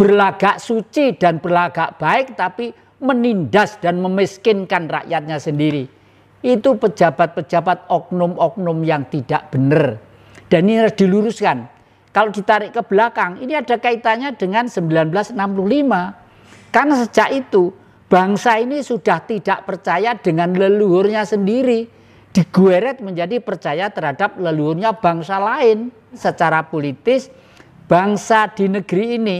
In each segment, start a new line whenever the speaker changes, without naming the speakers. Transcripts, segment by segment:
berlagak suci dan berlagak baik tapi menindas dan memiskinkan rakyatnya sendiri. Itu pejabat-pejabat oknum-oknum yang tidak benar. Dan ini harus diluruskan. Kalau ditarik ke belakang, ini ada kaitannya dengan 1965. Karena sejak itu bangsa ini sudah tidak percaya dengan leluhurnya sendiri. digueret menjadi percaya terhadap leluhurnya bangsa lain secara politis. Bangsa di negeri ini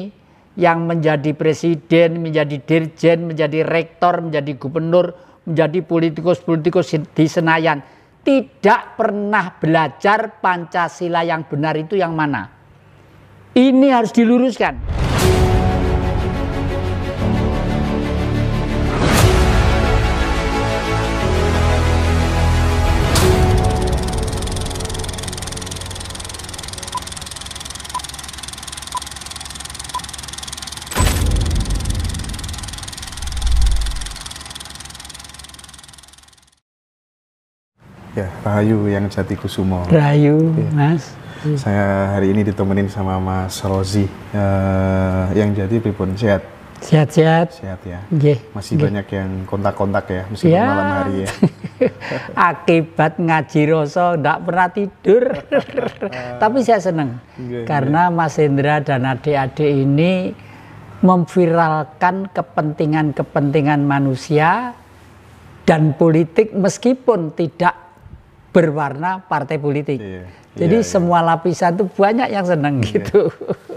yang menjadi presiden, menjadi dirjen, menjadi rektor, menjadi gubernur, menjadi politikus-politikus di Senayan tidak pernah belajar Pancasila yang benar itu yang mana. Ini harus diluruskan.
Rahayu yang Jati Kusumo. Rahayu, ya. Mas. Saya hari ini ditemenin sama Mas Rozi uh, yang jadi pripun sehat.
Sehat-sehat. Sehat ya.
Masih banyak yang kontak-kontak ya
meskipun ya. malam hari ya. Akibat ngaji Roso ndak pernah tidur. Tapi saya senang. karena Mas Hendra dan adik-adik ini memviralkan kepentingan-kepentingan manusia dan politik meskipun tidak berwarna partai politik. Iya, Jadi iya, iya. semua iya. lapisan itu banyak yang senang iya. gitu.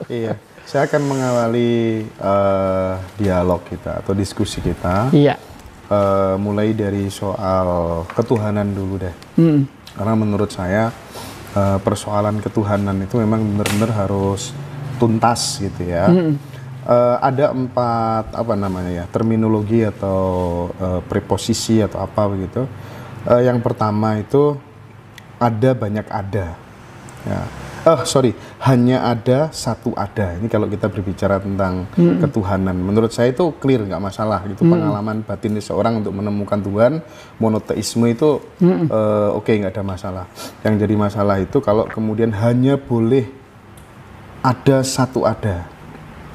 Iya. Saya akan mengawali uh, dialog kita atau diskusi kita. Iya. Uh, mulai dari soal ketuhanan dulu deh. Mm. Karena menurut saya uh, persoalan ketuhanan itu memang benar-benar harus tuntas gitu ya. Mm. Uh, ada empat apa namanya ya terminologi atau uh, preposisi atau apa begitu. Uh, yang pertama itu ada banyak ada. Ya. Oh sorry, hanya ada satu ada. Ini kalau kita berbicara tentang hmm. ketuhanan, menurut saya itu clear nggak masalah. Itu hmm. pengalaman batin seorang untuk menemukan Tuhan, monoteisme itu hmm. uh, oke okay, nggak ada masalah. Yang jadi masalah itu kalau kemudian hanya boleh ada satu ada.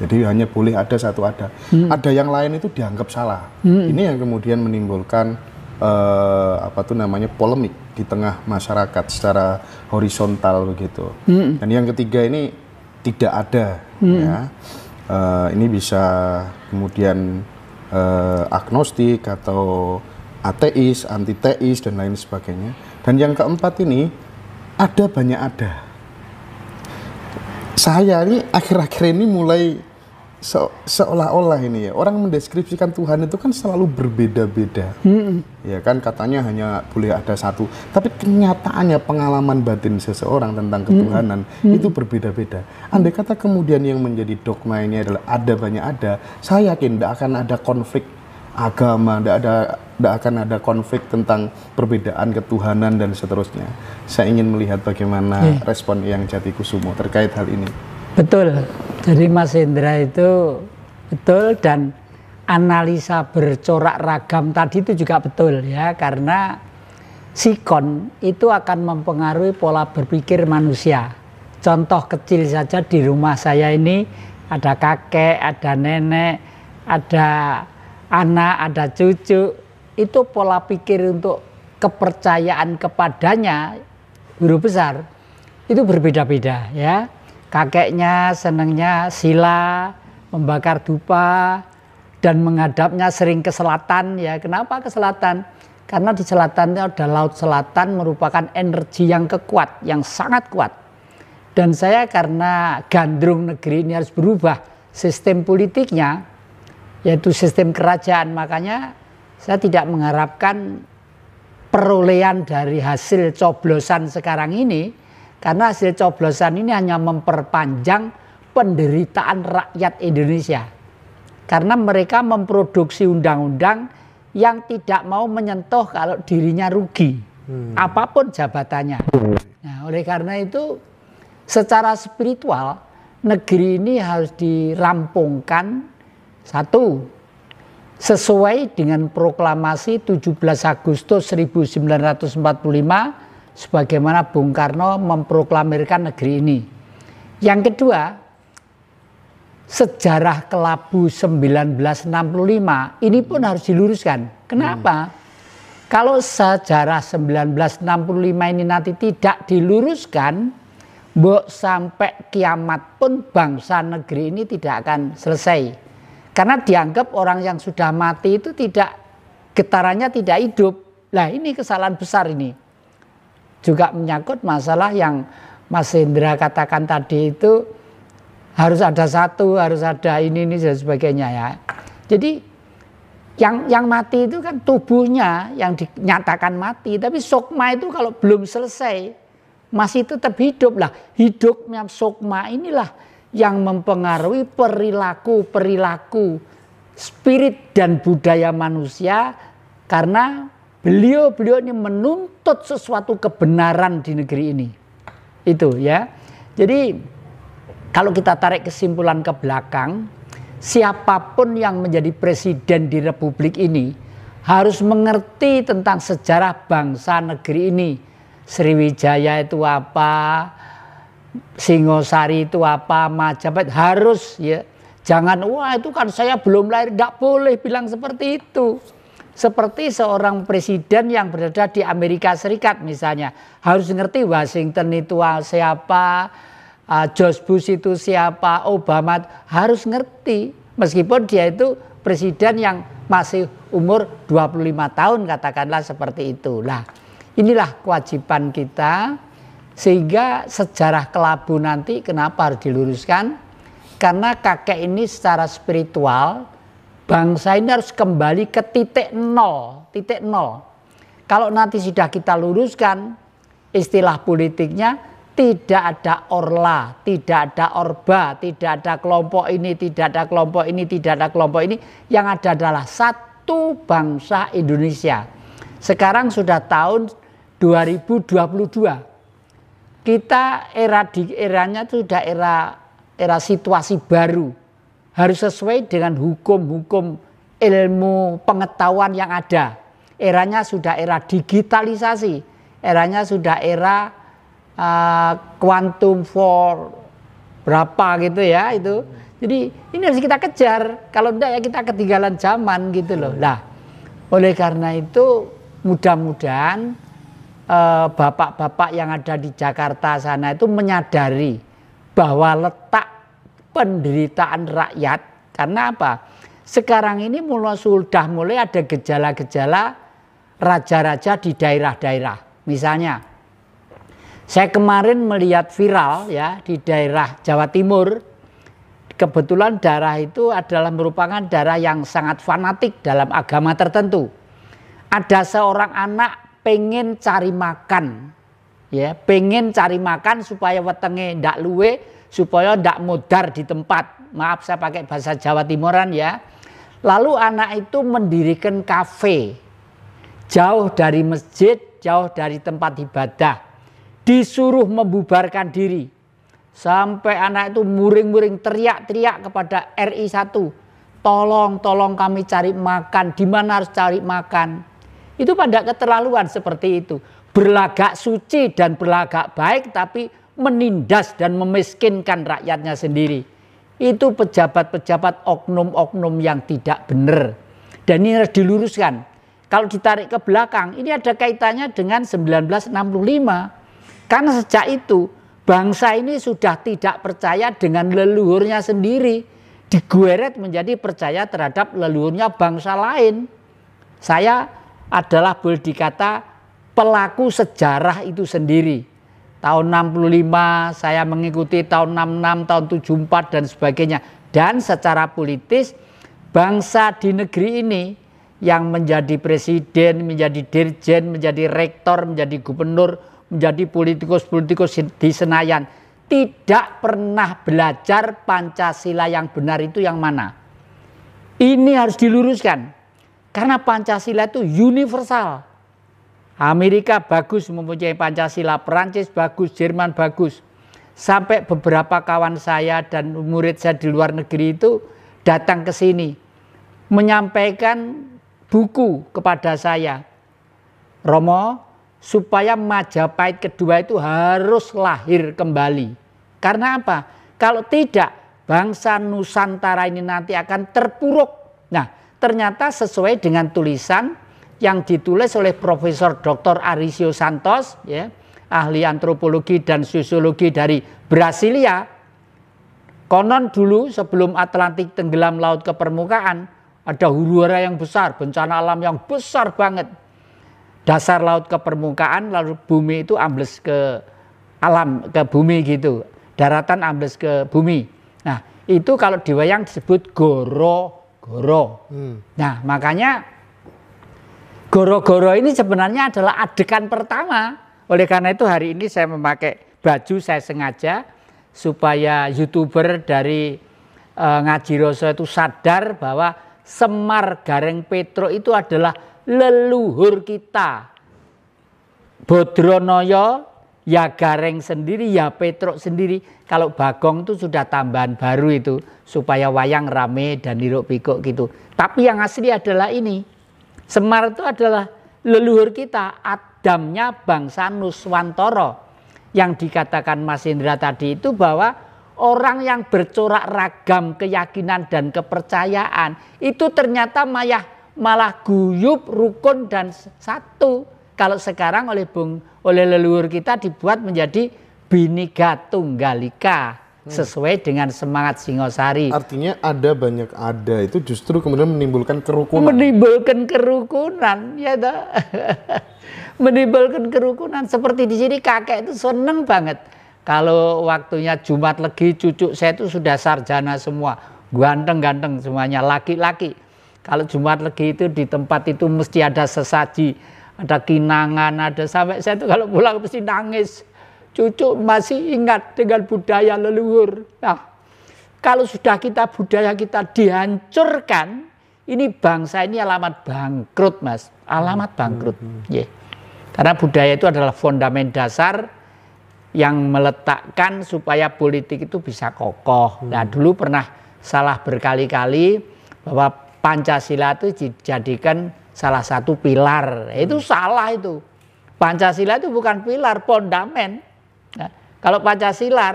Jadi hanya boleh ada satu ada. Hmm. Ada yang lain itu dianggap salah. Hmm. Ini yang kemudian menimbulkan uh, apa tuh namanya polemik di tengah masyarakat secara horizontal begitu. Hmm. Dan yang ketiga ini tidak ada hmm. ya. Uh, ini bisa kemudian uh, agnostik atau ateis, antiteis dan lain sebagainya. Dan yang keempat ini ada banyak ada. Saya ini akhir-akhir ini mulai se seolah-olah ini ya orang mendeskripsikan Tuhan itu kan selalu berbeda-beda hmm. ya kan katanya hanya boleh ada satu tapi kenyataannya pengalaman batin seseorang tentang hmm. ketuhanan hmm. itu berbeda-beda andai kata kemudian yang menjadi dogma ini adalah ada banyak ada saya yakin tidak akan ada konflik agama tidak ada tidak akan ada konflik tentang perbedaan ketuhanan dan seterusnya saya ingin melihat bagaimana yeah. respon yang jati kusumo terkait hal ini
Betul. Jadi Mas Hendra itu betul dan analisa bercorak ragam tadi itu juga betul ya karena sikon itu akan mempengaruhi pola berpikir manusia. Contoh kecil saja di rumah saya ini ada kakek, ada nenek, ada anak, ada cucu. Itu pola pikir untuk kepercayaan kepadanya guru besar itu berbeda-beda ya Kakeknya senangnya sila, membakar dupa, dan menghadapnya sering ke selatan. Ya, kenapa ke selatan? Karena di selatan itu ada laut selatan merupakan energi yang kekuat, yang sangat kuat. Dan saya karena gandrung negeri ini harus berubah sistem politiknya, yaitu sistem kerajaan. Makanya saya tidak mengharapkan perolehan dari hasil coblosan sekarang ini karena hasil coblosan ini hanya memperpanjang penderitaan rakyat Indonesia. Karena mereka memproduksi undang-undang yang tidak mau menyentuh kalau dirinya rugi. Hmm. Apapun jabatannya. Nah, oleh karena itu secara spiritual negeri ini harus dirampungkan satu sesuai dengan proklamasi 17 Agustus 1945 sebagaimana Bung Karno memproklamirkan negeri ini. Yang kedua, sejarah kelabu 1965 ini pun harus diluruskan. Kenapa? Hmm. Kalau sejarah 1965 ini nanti tidak diluruskan, mbok sampai kiamat pun bangsa negeri ini tidak akan selesai. Karena dianggap orang yang sudah mati itu tidak getarannya tidak hidup. Nah, ini kesalahan besar ini juga menyangkut masalah yang Mas Hendra katakan tadi itu harus ada satu, harus ada ini ini dan sebagainya ya. Jadi yang yang mati itu kan tubuhnya yang dinyatakan mati, tapi sukma itu kalau belum selesai masih tetap hidup lah. Hidupnya sukma inilah yang mempengaruhi perilaku perilaku spirit dan budaya manusia karena beliau-beliau ini menuntut sesuatu kebenaran di negeri ini. Itu ya. Jadi kalau kita tarik kesimpulan ke belakang, siapapun yang menjadi presiden di republik ini harus mengerti tentang sejarah bangsa negeri ini. Sriwijaya itu apa? Singosari itu apa? Majapahit harus ya. Jangan wah itu kan saya belum lahir, nggak boleh bilang seperti itu seperti seorang presiden yang berada di Amerika Serikat misalnya harus ngerti Washington itu ah, siapa, ah, George Bush itu siapa, Obama harus ngerti meskipun dia itu presiden yang masih umur 25 tahun katakanlah seperti itu. Nah, inilah kewajiban kita sehingga sejarah kelabu nanti kenapa harus diluruskan? Karena kakek ini secara spiritual Bangsa ini harus kembali ke titik nol, titik nol. Kalau nanti sudah kita luruskan istilah politiknya, tidak ada orla, tidak ada orba, tidak ada kelompok ini, tidak ada kelompok ini, tidak ada kelompok ini. Yang ada adalah satu bangsa Indonesia. Sekarang sudah tahun 2022 kita era di eranya itu sudah era era situasi baru harus sesuai dengan hukum-hukum ilmu pengetahuan yang ada. Eranya sudah era digitalisasi, eranya sudah era uh, quantum for berapa gitu ya itu. Jadi ini harus kita kejar. Kalau tidak ya kita ketinggalan zaman gitu loh. Nah, oleh karena itu mudah-mudahan eh, bapak-bapak uh, yang ada di Jakarta sana itu menyadari bahwa letak penderitaan rakyat. Karena apa? Sekarang ini mulai sudah mulai ada gejala-gejala raja-raja di daerah-daerah. Misalnya, saya kemarin melihat viral ya di daerah Jawa Timur. Kebetulan darah itu adalah merupakan darah yang sangat fanatik dalam agama tertentu. Ada seorang anak pengen cari makan, ya pengen cari makan supaya wetenge ndak luwe supaya tidak mudar di tempat. Maaf saya pakai bahasa Jawa Timuran ya. Lalu anak itu mendirikan kafe jauh dari masjid, jauh dari tempat ibadah. Disuruh membubarkan diri. Sampai anak itu muring-muring teriak-teriak kepada RI 1. Tolong, tolong kami cari makan. Di mana harus cari makan? Itu pada keterlaluan seperti itu. Berlagak suci dan berlagak baik tapi menindas dan memiskinkan rakyatnya sendiri. Itu pejabat-pejabat oknum-oknum yang tidak benar. Dan ini harus diluruskan. Kalau ditarik ke belakang, ini ada kaitannya dengan 1965. Karena sejak itu bangsa ini sudah tidak percaya dengan leluhurnya sendiri. digueret menjadi percaya terhadap leluhurnya bangsa lain. Saya adalah boleh dikata pelaku sejarah itu sendiri Tahun 65 saya mengikuti tahun 66, tahun 74 dan sebagainya. Dan secara politis bangsa di negeri ini yang menjadi presiden, menjadi dirjen, menjadi rektor, menjadi gubernur, menjadi politikus-politikus di Senayan tidak pernah belajar Pancasila yang benar itu yang mana. Ini harus diluruskan. Karena Pancasila itu universal. Amerika bagus mempunyai Pancasila, Perancis bagus, Jerman bagus. Sampai beberapa kawan saya dan murid saya di luar negeri itu datang ke sini menyampaikan buku kepada saya. Romo, supaya Majapahit kedua itu harus lahir kembali. Karena apa? Kalau tidak, bangsa Nusantara ini nanti akan terpuruk. Nah, ternyata sesuai dengan tulisan yang ditulis oleh Profesor Dr. Arisio Santos, ya, ahli antropologi dan sosiologi dari Brasilia. Konon dulu sebelum Atlantik tenggelam laut ke permukaan, ada huru-hara yang besar, bencana alam yang besar banget. Dasar laut ke permukaan lalu bumi itu ambles ke alam, ke bumi gitu. Daratan ambles ke bumi. Nah, itu kalau di wayang disebut goro-goro. Hmm. Nah, makanya Goro-goro ini sebenarnya adalah adegan pertama. Oleh karena itu hari ini saya memakai baju saya sengaja supaya youtuber dari e, ngaji Roso itu sadar bahwa Semar Gareng Petro itu adalah leluhur kita. Bodronoyo ya Gareng sendiri ya Petro sendiri. Kalau Bagong itu sudah tambahan baru itu supaya wayang rame dan niruk pikuk gitu. Tapi yang asli adalah ini. Semar itu adalah leluhur kita, Adamnya bangsa Nuswantoro. Yang dikatakan Mas Indra tadi itu bahwa orang yang bercorak ragam keyakinan dan kepercayaan itu ternyata mayah, malah guyup, rukun dan satu. Kalau sekarang oleh bung oleh leluhur kita dibuat menjadi Biniga tunggalika Hmm. sesuai dengan semangat Singosari. Artinya ada banyak ada itu justru kemudian menimbulkan kerukunan. Menimbulkan kerukunan ya dah menimbulkan kerukunan seperti di sini kakek itu seneng banget. Kalau waktunya Jumat legi cucu saya itu sudah sarjana semua. Ganteng-ganteng semuanya laki-laki. Kalau Jumat legi itu di tempat itu mesti ada sesaji, ada kinangan, ada sampai saya itu kalau pulang mesti nangis cucu masih ingat dengan budaya leluhur. Nah, kalau sudah kita budaya kita dihancurkan, ini bangsa ini alamat bangkrut, Mas. Alamat bangkrut. Hmm. Yeah. Karena budaya itu adalah fondamen dasar yang meletakkan supaya politik itu bisa kokoh. Hmm. Nah, dulu pernah salah berkali-kali bahwa Pancasila itu dijadikan salah satu pilar. Itu hmm. salah itu. Pancasila itu bukan pilar, fondamen. Kalau Pancasila,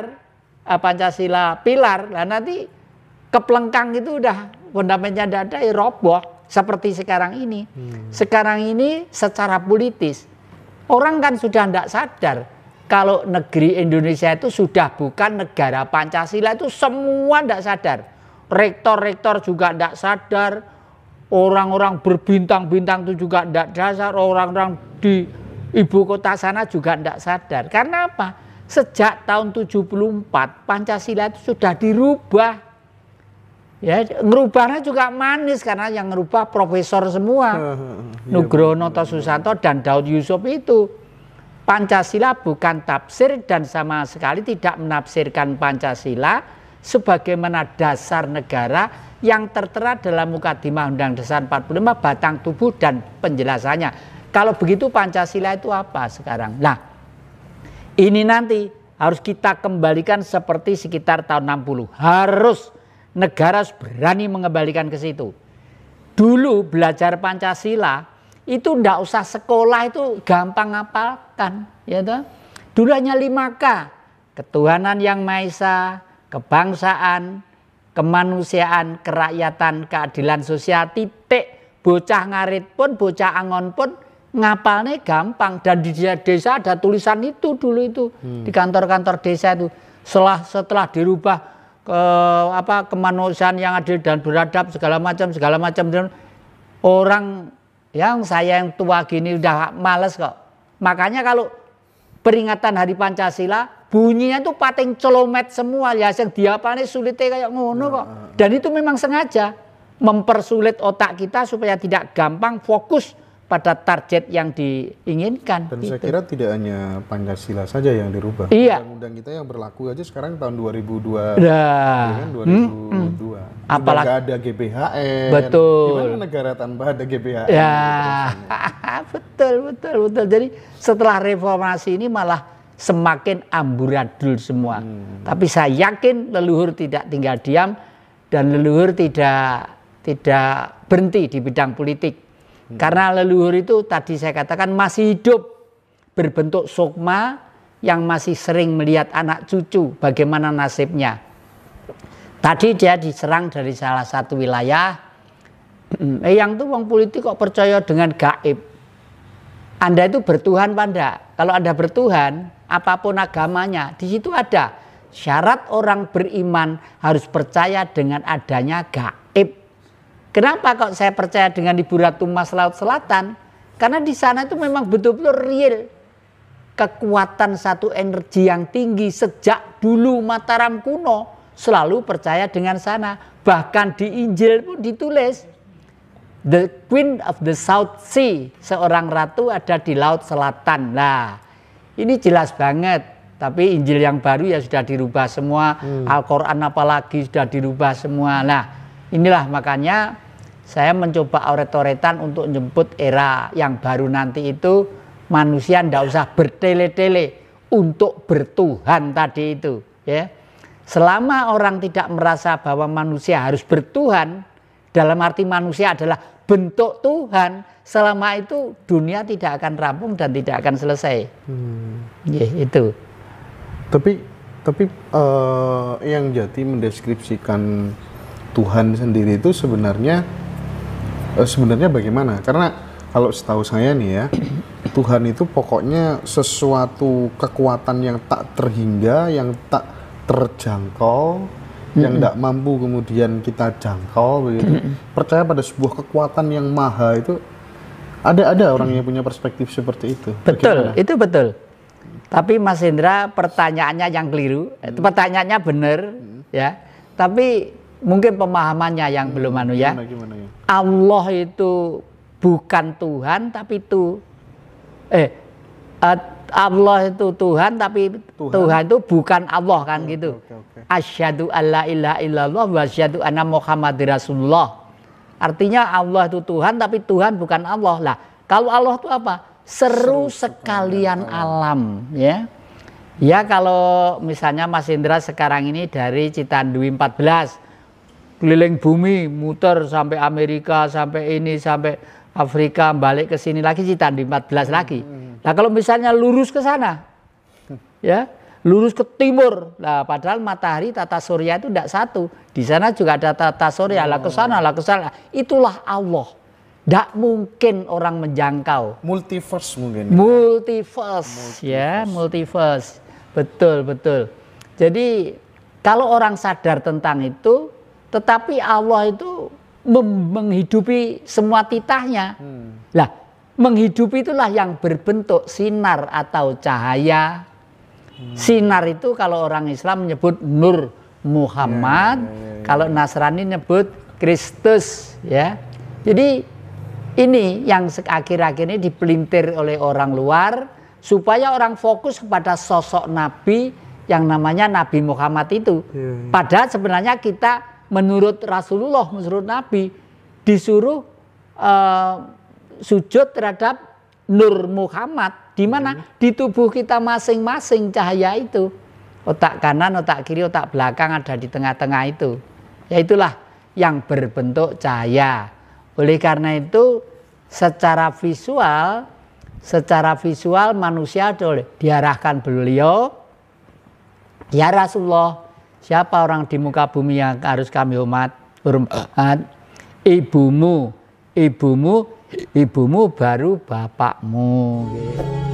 eh, Pancasila pilar, nah nanti keplengkang itu udah fundamentnya ada ya roboh seperti sekarang ini. Hmm. Sekarang ini secara politis orang kan sudah tidak sadar kalau negeri Indonesia itu sudah bukan negara Pancasila itu semua tidak sadar. Rektor-rektor juga tidak sadar, orang-orang berbintang-bintang itu juga tidak dasar, orang-orang di ibu kota sana juga tidak sadar. Karena apa? sejak tahun 74 Pancasila itu sudah dirubah. Ya, ngerubahnya juga manis karena yang ngerubah profesor semua. Iya, Nugroho Susanto dan Daud Yusuf itu. Pancasila bukan tafsir dan sama sekali tidak menafsirkan Pancasila sebagaimana dasar negara yang tertera dalam Mukadimah Undang Dasar 45 batang tubuh dan penjelasannya. Kalau begitu Pancasila itu apa sekarang? Nah, ini nanti harus kita kembalikan seperti sekitar tahun 60. Harus negara harus berani mengembalikan ke situ. Dulu belajar Pancasila itu ndak usah sekolah itu gampang ngapalkan ya toh. Dulu hanya 5K, ketuhanan yang maha esa, kebangsaan, kemanusiaan, kerakyatan, keadilan sosial, titik bocah ngarit pun, bocah angon pun ngapalnya gampang dan di desa ada tulisan itu dulu itu hmm. di kantor-kantor desa itu setelah setelah dirubah ke apa kemanusiaan yang adil dan beradab segala macam segala macam dan orang yang saya yang tua gini udah males kok makanya kalau peringatan hari Pancasila bunyinya tuh pating celomet semua ya yang diapalnya sulitnya kayak ngono kok nah, nah, nah. dan itu memang sengaja mempersulit otak kita supaya tidak gampang fokus pada target yang diinginkan. Dan gitu. saya kira
tidak hanya Pancasila saja yang dirubah. Iya. Undang-undang kita yang berlaku aja sekarang tahun 2002. Nah. Ya kan 2002. Hmm, hmm. Apalagi ada GBHN. Betul. Gimana negara tanpa ada GBHN? Ya.
betul, betul, betul. Jadi setelah reformasi ini malah semakin amburadul semua. Hmm. Tapi saya yakin leluhur tidak tinggal diam dan leluhur tidak tidak berhenti di bidang politik Hmm. Karena leluhur itu tadi saya katakan masih hidup berbentuk sukma yang masih sering melihat anak cucu bagaimana nasibnya. Tadi dia diserang dari salah satu wilayah. Eh, yang tuh wong politik kok percaya dengan gaib. Anda itu bertuhan panda. Kalau Anda bertuhan, apapun agamanya, di situ ada syarat orang beriman harus percaya dengan adanya gaib. Kenapa kok saya percaya dengan Ibu Ratu Mas Laut Selatan? Karena di sana itu memang betul-betul real kekuatan satu energi yang tinggi sejak dulu Mataram kuno selalu percaya dengan sana. Bahkan di Injil pun ditulis The Queen of the South Sea, seorang ratu ada di laut selatan. Nah, ini jelas banget. Tapi Injil yang baru ya sudah dirubah semua, hmm. Al-Qur'an apalagi sudah dirubah semua. Nah, inilah makanya saya mencoba oret-oretan untuk jemput era yang baru nanti itu manusia tidak usah bertele-tele untuk bertuhan tadi itu ya selama orang tidak merasa bahwa manusia harus bertuhan dalam arti manusia adalah bentuk Tuhan selama itu dunia tidak akan rampung dan tidak akan selesai hmm. ya itu
tapi tapi uh, yang jadi mendeskripsikan Tuhan sendiri itu sebenarnya Eh, sebenarnya bagaimana? Karena kalau setahu saya nih ya, Tuhan itu pokoknya sesuatu kekuatan yang tak terhingga, yang tak terjangkau, mm-hmm. yang tidak mampu kemudian kita jangkau Mm-hmm. Percaya pada sebuah kekuatan yang maha itu ada ada orang yang punya perspektif seperti itu. Betul, Bagaimana?
itu betul. Tapi Mas Hendra pertanyaannya yang keliru. Hmm. Pertanyaannya benar hmm. ya. Tapi mungkin pemahamannya yang hmm, belum anu ya. Gimana, gimana ya. Allah itu bukan Tuhan tapi itu eh, eh Allah itu Tuhan tapi Tuhan, Tuhan itu bukan Allah kan oh, gitu. Okay, okay. Asyhadu alla ilaha illallah wa asyhadu anna Muhammadir Rasulullah. Artinya Allah itu Tuhan tapi Tuhan bukan Allah. Lah, kalau Allah itu apa? Seru, Seru sekalian, alam. Oh. alam, ya. Ya kalau misalnya Mas Indra sekarang ini dari Citandui 14 keliling bumi muter sampai Amerika sampai ini sampai Afrika balik ke sini lagi empat 14 hmm, lagi. Nah kalau misalnya lurus ke sana, ya lurus ke timur. Nah, padahal matahari tata surya itu tidak satu. Di sana juga ada tata surya, oh. lah ke sana, lah ke sana. Itulah Allah. Tidak mungkin orang menjangkau. Multiverse mungkin. Multiverse, ya, multiverse. ya, multiverse. Betul, betul. Jadi kalau orang sadar tentang itu, tetapi Allah itu menghidupi semua titahnya. Hmm. Lah, menghidupi itulah yang berbentuk sinar atau cahaya. Hmm. Sinar itu kalau orang Islam menyebut nur Muhammad, yeah, yeah, yeah. Ya, ya. kalau Nasrani menyebut Kristus, ya. Jadi ini yang akhir-akhir ini dipelintir oleh orang luar supaya orang fokus kepada sosok nabi yang namanya Nabi Muhammad itu. Ya, Padahal sebenarnya kita menurut Rasulullah, menurut Nabi disuruh uh, sujud terhadap Nur Muhammad di mana hmm. di tubuh kita masing-masing cahaya itu otak kanan, otak kiri, otak belakang ada di tengah-tengah itu. Yaitulah yang berbentuk cahaya. Oleh karena itu secara visual secara visual manusia diarahkan beliau ya Rasulullah Siapa orang di muka bumi yang harus kami hormat? Hormat. Ibumu, ibumu, ibumu baru bapakmu. Gitu.